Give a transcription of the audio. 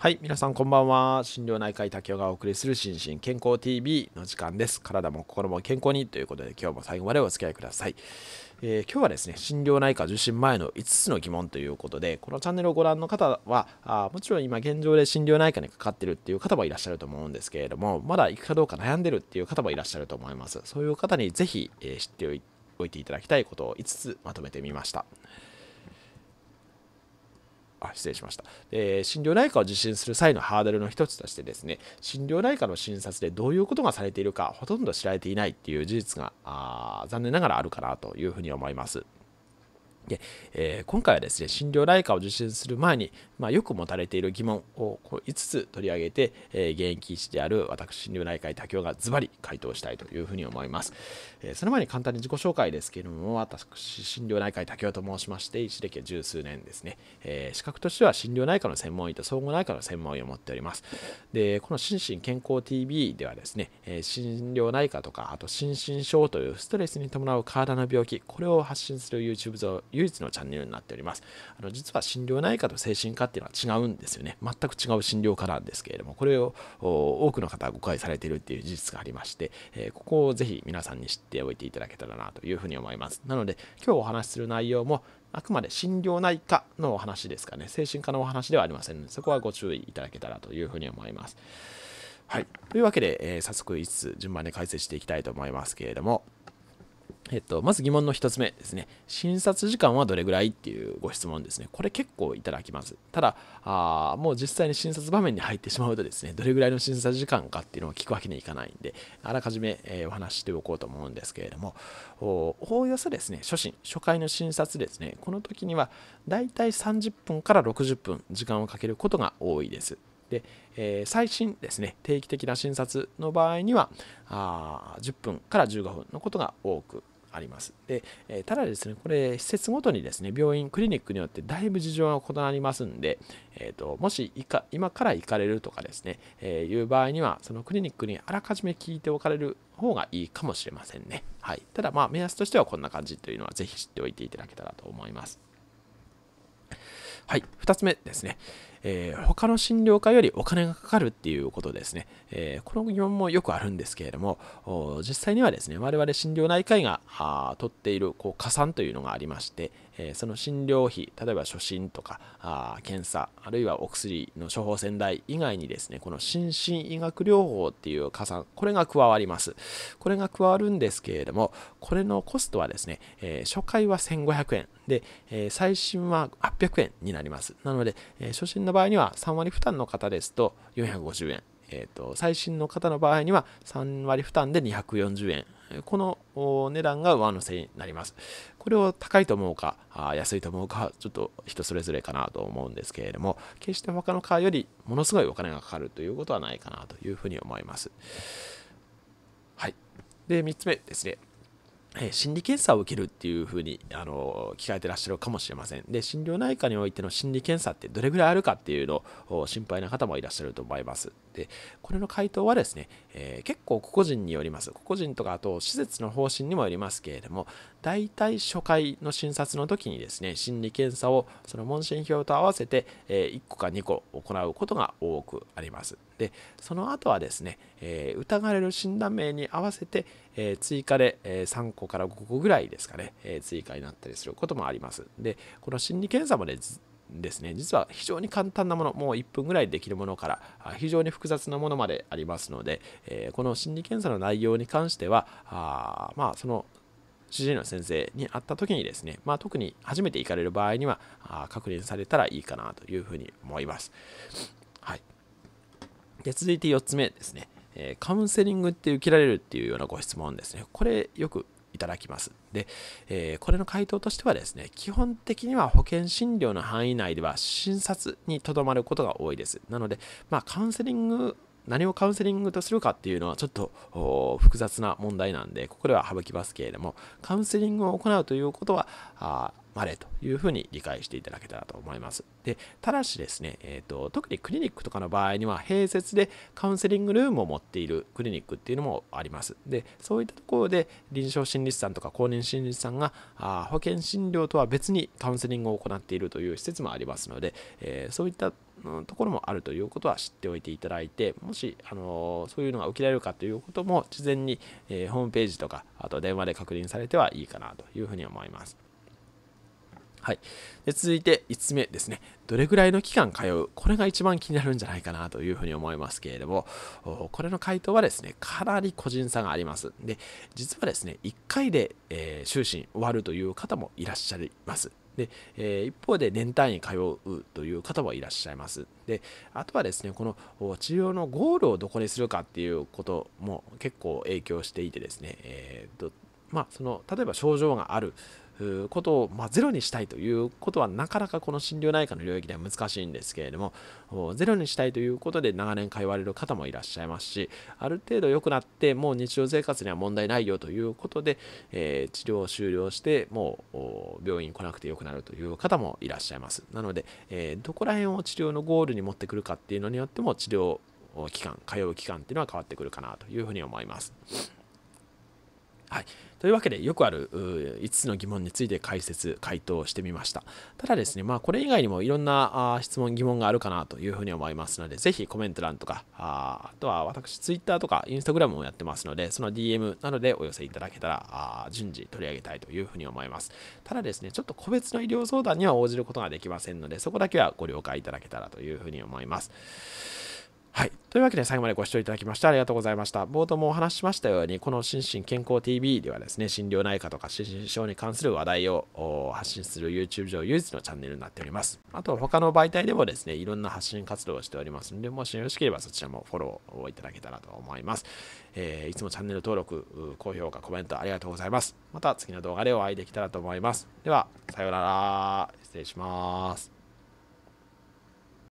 はい、皆さんこんばんは。心療内科医竹雄がお送りする心身健康 TV の時間です。体も心も健康にということで今日も最後までお付き合いください。えー、今日はですね、心療内科受診前の5つの疑問ということで、このチャンネルをご覧の方は、あもちろん今現状で心療内科にかかってるっていう方もいらっしゃると思うんですけれども、まだ行くかどうか悩んでるっていう方もいらっしゃると思います。そういう方にぜひ、えー、知っておいていただきたいことを5つまとめてみました。あ失礼しました、え療内科を受診する際のハードルの一つとしてですね心療内科の診察でどういうことがされているかほとんど知られていないっていう事実があ残念ながらあるかなというふうに思います。で、えー、今回はですね、心療内科を受診する前に、まあ、よく持たれている疑問をこう5つ取り上げて、えー、現役医師である私、心療内科医多教がズバリ回答したいというふうに思います。えー、その前に簡単に自己紹介ですけれども、私、心療内科医多教と申しまして、医師歴は十数年ですね、え資格としては心療内科の専門医と総合内科の専門医を持っております。で、この心身健康 TV ではですね、え心療内科とか、あと心身症というストレスに伴う体の病気、これを発信する YouTube 像、唯一のチャンネルになっております。あの実は心療内科と精神科っていうのは違うんですよね。全く違う診療科なんですけれども、これを多くの方が誤解されているっていう事実がありまして、えー、ここをぜひ皆さんに知っておいていただけたらなというふうに思います。なので、今日お話しする内容も、あくまで心療内科のお話ですかね。精神科のお話ではありませんので、そこはご注意いただけたらというふうに思います。はい。というわけで、えー、早速5つ順番で解説していきたいと思いますけれども、えっと、まず疑問の1つ目ですね。診察時間はどれぐらいっていうご質問ですね。これ結構いただきます。ただ、あもう実際に診察場面に入ってしまうとですね、どれぐらいの診察時間かっていうのを聞くわけにはいかないんで、あらかじめ、えー、お話ししておこうと思うんですけれども、おおよそですね、初診、初回の診察ですね、この時にはだいたい30分から60分時間をかけることが多いです。で、えー、最新ですね、定期的な診察の場合にはあ、10分から15分のことが多くあります。で、えただですね、これ、施設ごとにですね、病院、クリニックによってだいぶ事情が異なりますんで、えーと、もし今から行かれるとかですね、えー、いう場合には、そのクリニックにあらかじめ聞いておかれる方がいいかもしれませんね。はい。ただ、まあ、目安としてはこんな感じというのは、ぜひ知っておいていただけたらと思います。はい、2つ目ですね。えー、他の診療科よりお金がかかるっていうことですね、えー、この疑問もよくあるんですけれども実際にはですね我々診療内科医が取っているこう加算というのがありまして、えー、その診療費例えば初診とかあ検査あるいはお薬の処方箋代以外にですねこの心身医学療法っていう加算これが加わりますこれが加わるんですけれどもこれのコストはですね、え初回は1500円で、え最新は800円になりますなので、え初診の場合には3割負担の方ですと450円、えーと、最新の方の場合には3割負担で240円この値段が上乗せになります。これを高いと思うか、安いと思うか、ちょっと人それぞれかなと思うんですけれども、決して他のカーよりものすごいお金がかかるということはないかなというふうに思います。はい。で、3つ目ですね。え心理検査を受けるっていうふうに、あの聞かれてらっしゃるかもしれません。で、心療内科においての心理検査ってどれぐらいあるかっていうのを心配な方もいらっしゃると思います。で、これの回答はですね、えー、結構個々人によります。個々人とか、あと施設の方針にもよりますけれども、大体初回の診察の時にですね、心理検査をその問診票と合わせて、え1個か2個行うことが多くあります。でその後はですね、えー、疑われる診断名に合わせて、えー、追加で、えー、3個から5個ぐらいですかね、え追加になったりすることもありますでこの心理検査もねですね実は非常に簡単なものもう1分ぐらいできるものから非常に複雑なものまでありますので、えこの心理検査の内容に関してはあまあその主治医の先生に会った時にですね、まあ、特に初めて行かれる場合には確認されたらいいかなというふうに思います。はいで続いて4つ目ですね、えカウンセリングって受けられるっていうようなご質問ですね。これよくいただきます。で、えー、これの回答としてはですね、基本的には保険診療の範囲内では診察にとどまることが多いです。なので、まあ、カウンセリング何をカウンセリングとするかっていうのはちょっと複雑な問題なんで、ここでは省きますけれども、カウンセリングを行うということは、あまでというふうに理解していただけたらと思います。で、ただしですね、えーと、特にクリニックとかの場合には併設でカウンセリングルームを持っているクリニックっていうのもあります。で、そういったところで臨床心理士さんとか公認心理士さんがあ保険診療とは別にカウンセリングを行っているという施設もありますので、えー、そういったところもあるということは知っておいていただいて、もし、あのそういうのが受けられるかということも事前に、えー、ホームページとか、あと電話で確認されてはいいかなというふうに思います。はい、で続いて5つ目ですね。どれぐらいの期間通うこれが一番気になるんじゃないかなというふうに思いますけれども、これの回答はですね、かなり個人差があります。で、実はですね、1回で、えー、就寝終わるという方もいらっしゃいます。で、えー、一方で年単位通うという方もいらっしゃいます。で、あとはですね、この治療のゴールをどこにするかっていうことも結構影響していてですね、えーとまあ、その例えば症状があることを、まあ、ゼロにしたいということはなかなかこの心療内科の領域では難しいんですけれどもゼロにしたいということで長年通われる方もいらっしゃいますしある程度良くなってもう日常生活には問題ないよということで、えー、治療を終了してもう病院来なくて良くなるという方もいらっしゃいますなので、えー、どこら辺を治療のゴールに持ってくるかっていうのによっても治療期間通う期間っていうのは変わってくるかなというふうに思います。はい、というわけでよくある5つの疑問について解説回答してみましたただですねまあこれ以外にもいろんな質問疑問があるかなというふうに思いますのでぜひコメント欄とかあとは私 Twitter とか Instagram もやってますのでその DM などでお寄せいただけたら順次取り上げたいというふうに思いますただですねちょっと個別の医療相談には応じることができませんのでそこだけはご了解いただけたらというふうに思いますはい。というわけで最後までご視聴いただきましてありがとうございました。冒頭もお話ししましたように、この心身健康 TV ではですね、心療内科とか心身症に関する話題を発信する YouTube 上唯一のチャンネルになっております。あと他の媒体でもですね、いろんな発信活動をしておりますので、もしよろしければそちらもフォローをいただけたらと思います。えー、いつもチャンネル登録、高評価、コメントありがとうございます。また次の動画でお会いできたらと思います。では、さようなら。失礼します。